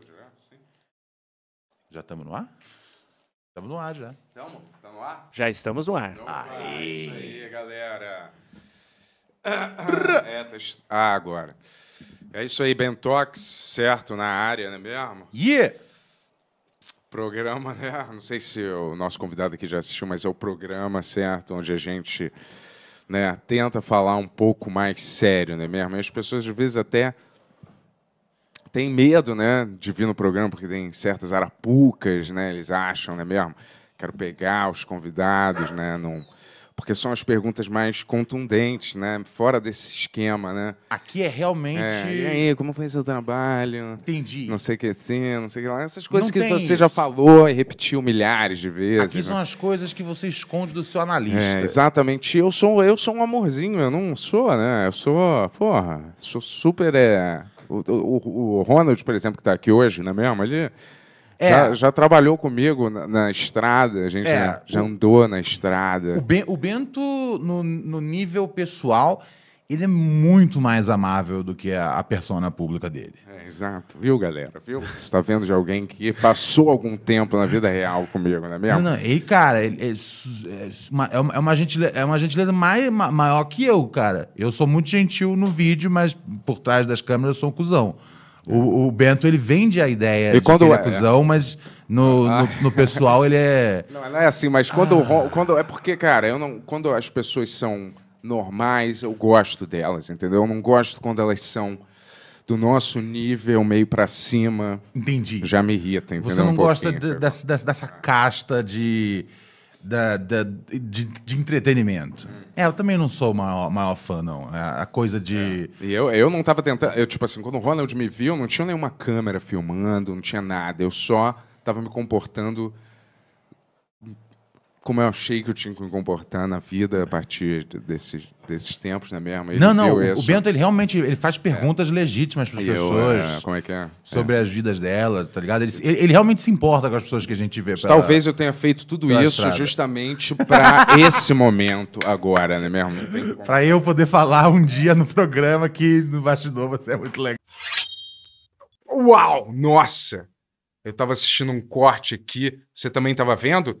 direto, sim. Já estamos no ar? Estamos no ar já. Estamos? Estamos tá no ar? Já estamos no ar. Então aí. É aí, galera. É, tá... Ah, agora. É isso aí, Bentox, certo? Na área, não é mesmo? Yeah! Programa, né? Não sei se o nosso convidado aqui já assistiu, mas é o programa, certo? Onde a gente né, tenta falar um pouco mais sério, não é mesmo? E as pessoas, às vezes, até tem medo, né, de vir no programa, porque tem certas arapucas, né, eles acham, né, mesmo? Quero pegar os convidados, né, num... porque são as perguntas mais contundentes, né, fora desse esquema, né? Aqui é realmente... É, e aí, como foi seu trabalho? Entendi. Não sei o que assim, não sei o que lá. Essas coisas não que você isso. já falou e repetiu milhares de vezes. Aqui né? são as coisas que você esconde do seu analista. É, exatamente. Eu sou, eu sou um amorzinho, eu não sou, né? Eu sou, porra, sou super... É o, o, o Ronald, por exemplo, que está aqui hoje, não é mesmo? Ele é. já, já, trabalhou comigo na, na estrada, a gente é. já, já, andou na estrada. O, ben, o Bento, no, no nível pessoal, ele é muito mais amável do que a, a persona pública dele. É, exato, viu, galera? Viu? Você está vendo de alguém que passou algum tempo na vida real comigo, não é mesmo? Não, não. E, cara, ele, é, é, é uma, é, uma, gentileza, é uma gentileza ma, maior que eu, cara. Eu sou muito gentil no vídeo, mas por trás das câmeras eu sou um cuzão. O, o Bento, ele vende a ideia e de quando, que ele é, é? cuzão, mas... No, ah. no, no, pessoal, ele é. Não, não é assim, mas quando, ah. quando. É porque, cara, eu não, quando as pessoas são normais, eu gosto delas, entendeu? Eu não gosto quando elas são do nosso nível meio para cima. Entendi. Já me irrita, entendeu? Você não um gosta de, dessa, dessa, casta de, da, da, de, de, entretenimento. Hum. É, eu também não sou o maior, maior fã, não. A, é, a coisa de. É. E eu, eu não tava tentando. Eu, tipo assim, quando o Ronald me viu, não tinha nenhuma câmera filmando, não tinha nada. Eu só tava me comportando como eu achei que eu tinha que me comportar na vida a partir desses, desses tempos, né mesmo? Ele não, não, o, isso. Bento ele realmente ele faz é. perguntas é. legítimas para as pessoas. Eu, é, como é que é? Sobre é. as vidas delas, tá ligado? Ele, ele, realmente se importa com as pessoas que a gente vê. Pra, Talvez eu tenha feito tudo isso estrada. justamente para esse momento agora, né mesmo? Para eu poder falar um dia no programa que no bastidor você é muito legal. Uau! Nossa! Eu estava assistindo um corte aqui. Você também estava vendo?